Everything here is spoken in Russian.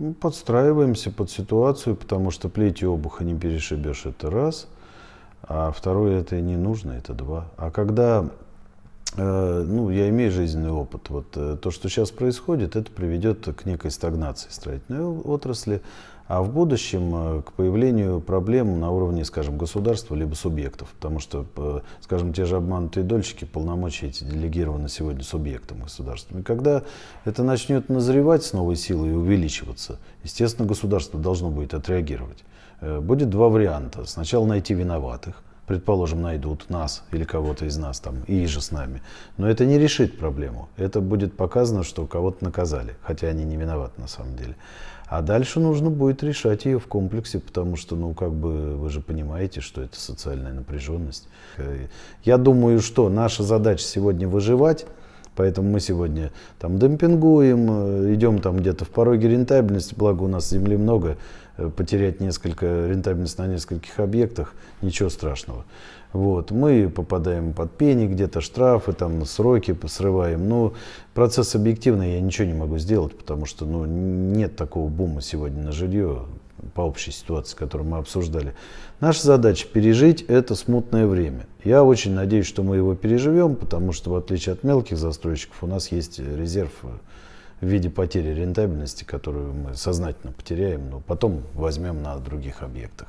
Ну, подстраиваемся под ситуацию, потому что плеть и обуха не перешибешь, это раз. А второе, это не нужно, это два. А когда Э, ну, я имею жизненный опыт. Вот э, то, что сейчас происходит, это приведет к некой стагнации строительной отрасли, а в будущем э, к появлению проблем на уровне, скажем, государства либо субъектов, потому что, скажем, те же обманутые дольщики, полномочия эти делегированы сегодня субъектам государства. И когда это начнет назревать с новой силой и увеличиваться, естественно, государство должно будет отреагировать. Будет два варианта. Сначала найти виноватых, предположим, найдут нас или кого-то из нас там, и же с нами. Но это не решит проблему. Это будет показано, что кого-то наказали, хотя они не виноваты на самом деле. А дальше нужно будет решать ее в комплексе, потому что, ну, как бы вы же понимаете, что это социальная напряженность. Э, я думаю, что наша задача сегодня выживать, Поэтому мы сегодня там демпингуем, э, идем там где-то в пороге рентабельности, благо у нас земли много, э, потерять несколько рентабельность на нескольких объектах, ничего страшного. Вот, мы попадаем под пени, где-то штрафы, там сроки срываем. Но ну, процесс объективный, я ничего не могу сделать, потому что ну, нет такого бума сегодня на жилье по общей ситуации, которую мы обсуждали. Наша задача пережить это смутное время. Я очень надеюсь, что мы его переживем, потому что в отличие от мелких застройщиков у нас есть резерв в виде потери рентабельности, которую мы сознательно потеряем, но потом возьмем на других объектах.